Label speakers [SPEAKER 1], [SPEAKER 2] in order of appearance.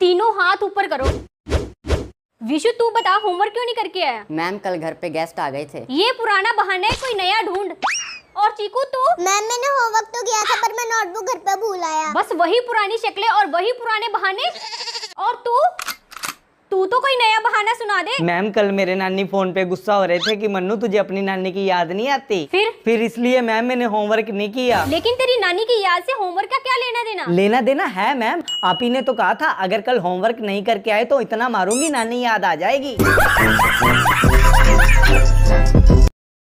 [SPEAKER 1] तीनों हाथ ऊपर करो विशु तू बता होमवर्क क्यों नहीं करके आया
[SPEAKER 2] मैम कल घर पे गेस्ट आ गए थे
[SPEAKER 1] ये पुराना बहाना है कोई नया ढूंढ और चीकू तू मैम मैंने होमवर्क तो किया था पर मैं नोटबुक घर पे भूल आया बस वही पुरानी शक्लें और वही पुराने बहाने और तू तू तो कोई नया बहाना सुना दे मैम
[SPEAKER 3] कल मेरे नानी फोन पे गुस्सा हो रहे थे कि मन्नू तुझे अपनी नानी की याद नहीं आती फिर फिर इसलिए मैम मैंने होमवर्क नहीं किया
[SPEAKER 4] लेकिन तेरी नानी की याद से होमवर्क का क्या लेना देना लेना
[SPEAKER 3] देना है मैम आप ही ने तो कहा था अगर कल होमवर्क नहीं करके आए तो इतना मारूंगी नानी याद आ जाएगी